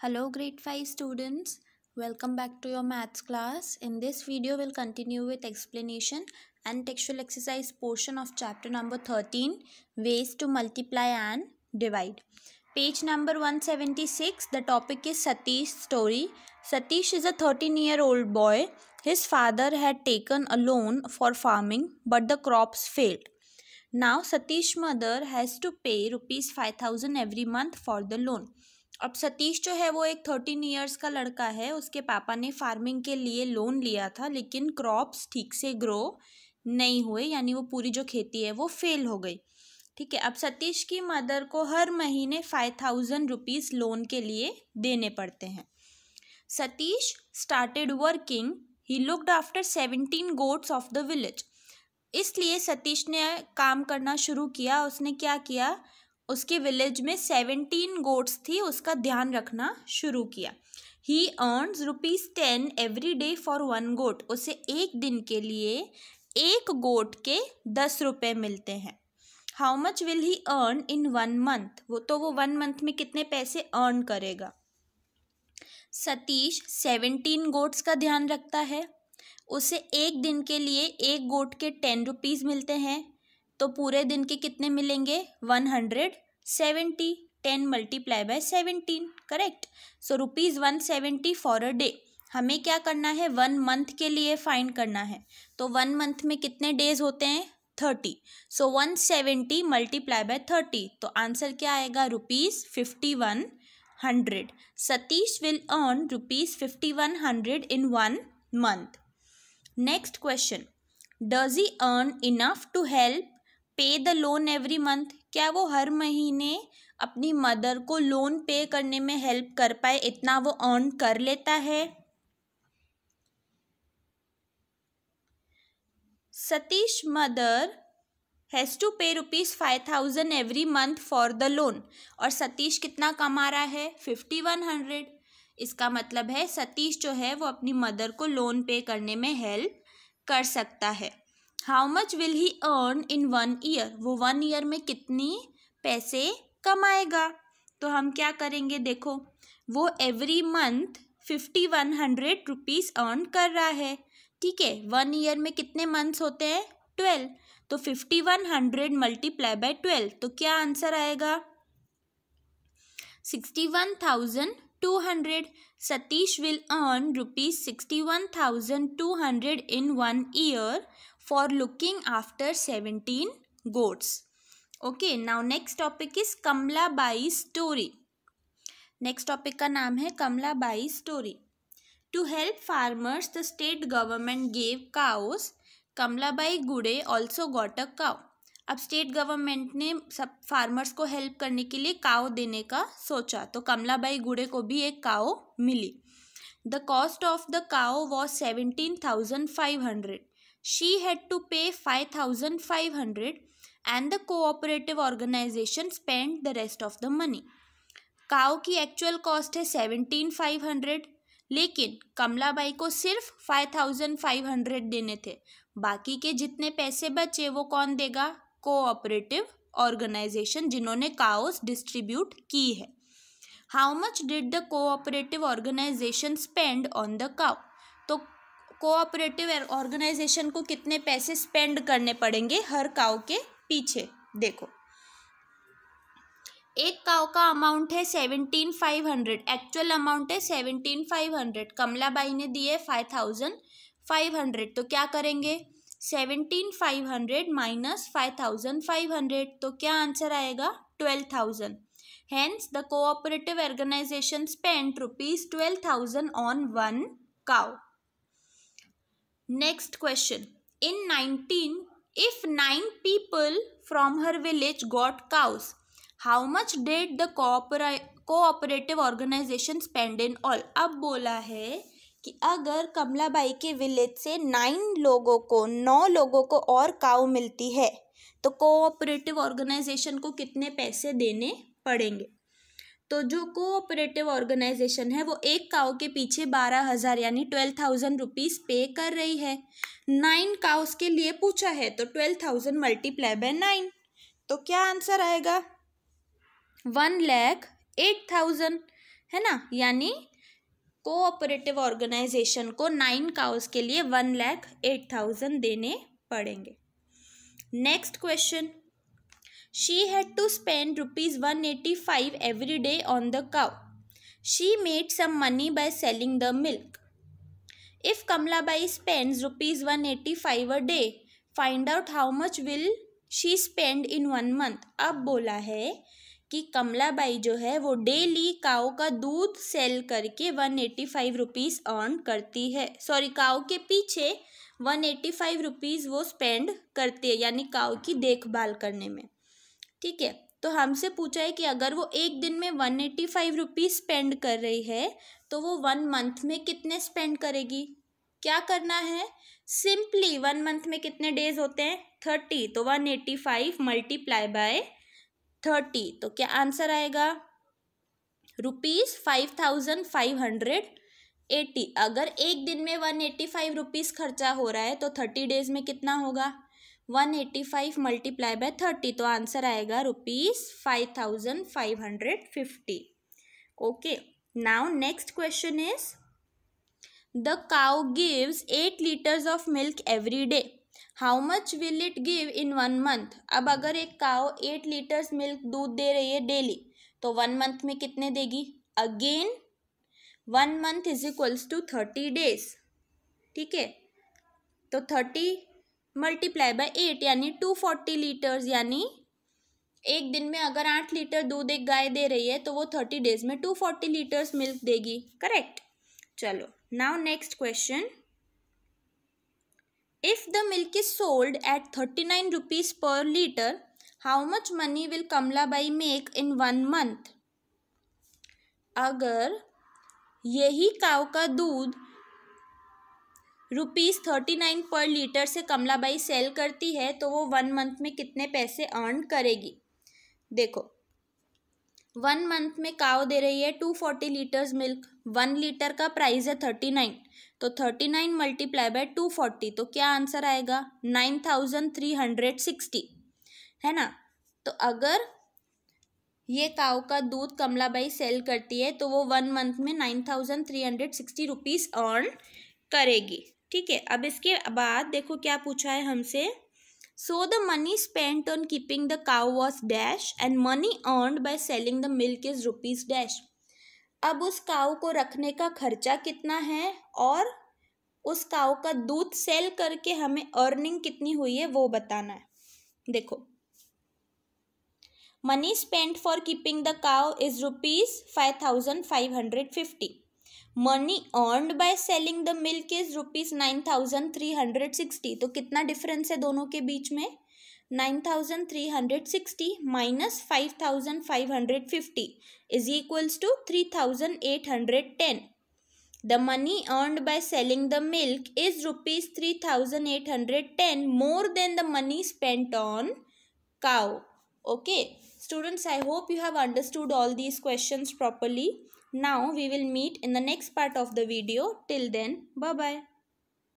Hello grade 5 students, welcome back to your maths class. In this video, we'll continue with explanation and textual exercise portion of chapter number 13, ways to multiply and divide. Page number 176, the topic is Satish's story. Satish is a 13-year-old boy. His father had taken a loan for farming, but the crops failed. Now, Satish's mother has to pay rupees 5000 every month for the loan. अब सतीश जो है वो एक thirteen years का लड़का है उसके पापा ने फार्मिंग के लिए लोन लिया था लेकिन क्रॉप्स ठीक से ग्रो नहीं हुए यानी वो पूरी जो खेती है वो फेल हो गई ठीक है अब सतीश की मदर को हर महीने फाइव थाउजेंड रुपीज़ लोन के लिए देने पड़ते हैं Satish started working he looked after seventeen goats of the village इसलिए सतीश ने काम करना शुरू किया उसने क्या किया उसके विलेज में सेवनटीन गोट्स थी उसका ध्यान रखना शुरू किया he earns rupees ten every day for one goat उसे एक दिन के लिए एक गोट के दस रुपये मिलते हैं how much will he earn in one month वो तो वो वन मंथ में कितने पैसे अर्न करेगा सतीश सेवनटीन गोट्स का ध्यान रखता है उसे एक दिन के लिए एक गोट के टेन रुपीज़ मिलते हैं तो पूरे दिन के कितने मिलेंगे one hundred seventy ten multiply by seventeen correct so rupees one seventy for a day हमें क्या करना है वन मंथ के लिए फाइंड करना है तो वन मंथ में कितने डेज होते हैं thirty so one seventy multiply by thirty तो आंसर क्या आएगा rupees fifty one hundred Satish will earn rupees fifty one hundred in one month next question does he earn enough to help pay the loan every month क्या वो हर महीने अपनी mother को loan पे करने में हेल्प कर पाए इतना वो अर्न कर लेता है Satish mother has to pay rupees five thousand every month for the loan और सतीश कितना कमा रहा है फिफ्टी वन हंड्रेड इसका मतलब है सतीश जो है वो अपनी मदर को लोन पे करने में हेल्प कर सकता है how much will he earn in one year वो वन ईयर में कितनी पैसे कमाएगा तो हम क्या करेंगे देखो वो every month fifty one hundred rupees earn कर रहा है ठीक है वन ईयर में कितने मंथ्स होते हैं ट्वेल्व तो fifty one hundred multiply by twelve तो क्या आंसर आएगा sixty one thousand two hundred Satish will earn rupees sixty one thousand two hundred in one year for looking after 17 goats okay now next topic is Kamla Bai story next topic का नाम है Kamla Bai story to help farmers the state government gave cows Kamla Bai Gude also got a cow अब state government ने सब farmers को help करने के लिए काओ देने का सोचा तो कमला बाई गुड़े को भी एक काओ मिली the cost of the cow was seventeen thousand five hundred she had to pay 5500 and the cooperative organization spent the rest of the money cow की एक्चुअल कॉस्ट है सेवेंटीन फाइव हंड्रेड लेकिन Kamla by को सिर्फ five thousand five hundred देने थे बाकी के जितने पैसे बचे वो कौन देगा कोऑपरेटिव ऑर्गेनाइजेशन जिन्होंने काउस डिस्ट्रीब्यूट की है how much did the cooperative organisation spend on the cow तो कोऑपरेटिव ऑर्गेनाइजेशन को कितने पैसे स्पेंड करने पड़ेंगे हर काव के पीछे देखो एक काव का अमाउंट है seventeen five hundred actual amount है सेवनटीन फाइव हंड्रेड कमलाबाई ने दिए फाइव थाउजेंड फाइव हंड्रेड तो क्या करेंगे seventeen five hundred minus five thousand five hundred तो क्या आंसर आएगा twelve thousand hence the cooperative organisation spend rupees twelve thousand on one cow next question in nineteen if nine people from her village got cows how much did the cooperative organisation spend in all अब बोला है कि अगर कमला बाई के village से nine लोगों को नौ लोगों को और काउ मिलती है तो कोऑपरेटिव ऑर्गेनाइजेशन को कितने पैसे देने पड़ेंगे तो जो कोऑपरेटिव ऑर्गेनाइजेशन है वो एक काउ के पीछे बारह हज़ार यानी ट्वेल्व थाउजेंड रुपीज़ पे कर रही है नाइन काउस के लिए पूछा है तो twelve thousand multiply by nine तो क्या आंसर आएगा वन लैख एट थाउजेंड है ना यानी कोऑपरेटिव ऑर्गेनाइजेशन को नाइन काउस के लिए वन लैख एट थाउजेंड देने पड़ेंगे next question She had to spend rupees 185 every day on the cow. She made some money by selling the milk. If Kamlabai spends rupees 185 a day, find out how much will she spend in one month. अब बोला है कि कमलाबाई जो है वो daily काओ का दूध sell करके one eighty five rupees earn करती है सॉरी काओ के पीछे वन एट्टी फाइव रुपीज़ वो स्पेंड करती है यानी काओ की देखभाल करने में ठीक है तो हमसे पूछा है कि अगर वो एक दिन में one eighty five rupees spend कर रही है तो वो वन मंथ में कितने स्पेंड करेगी क्या करना है सिंपली वन मंथ में कितने डेज होते हैं थर्टी तो one eighty five multiply by thirty तो क्या आंसर आएगा rupees five thousand five hundred eighty अगर एक दिन में वन एट्टी फाइव रुपीज़ खर्चा हो रहा है तो थर्टी डेज में कितना होगा one eighty five multiply by thirty तो आंसर आएगा rupees five thousand five hundred fifty okay now next question is the cow gives eight litres of milk every day how much will it give in one month अब अगर एक cow eight litres milk दूध दे रही है daily तो one month में कितने देगी again one month is equals to thirty days ठीक है तो थर्टी मल्टीप्लाई बाय एट यानी टू फोर्टी लीटर्स यानी एक दिन में अगर आठ लीटर दूध एक गाय दे रही है तो वो थर्टी डेज में टू फोर्टी लीटर्स मिल्क देगी करेक्ट चलो now next question if the milk is sold at thirty nine rupees per litre how much money will Kamla Bai make in one month अगर यही काव का दूध rupees thirty nine per litre से Kamlabai cell करती है तो वो वन मंथ में कितने पैसे अर्न करेगी देखो वन मंथ में काव दे रही है two forty litres milk one litre का प्राइस है थर्टी नाइन तो thirty nine multiply by two forty तो क्या आंसर आएगा nine thousand three hundred sixty है ना तो अगर ये काव का दूध कमलाबाई सेल करती है तो वो वन मंथ में nine thousand three hundred sixty rupees earn करेगी ठीक है अब इसके बाद देखो क्या पूछा है हमसे so the money spent on keeping the cow was dash and money earned by selling the milk is rupees dash अब उस काउ को रखने का खर्चा कितना है और उस काउ का दूध सेल करके हमें अर्निंग कितनी हुई है वो बताना है देखो money spent for keeping the cow is rupees five thousand five hundred fifty money earn by selling the milk is rupees nine thousand three hundred sixty तो कितना डिफरेंस है दोनों के बीच में nine thousand three hundred sixty minus five thousand five hundred fifty is equals to three thousand eight hundred ten the money earned by selling the milk is rupees three thousand eight hundred ten more than the money spent on cow okay students I hope you have understood all these question properly Now we will meet in the next part of the video. Till then, bye-bye.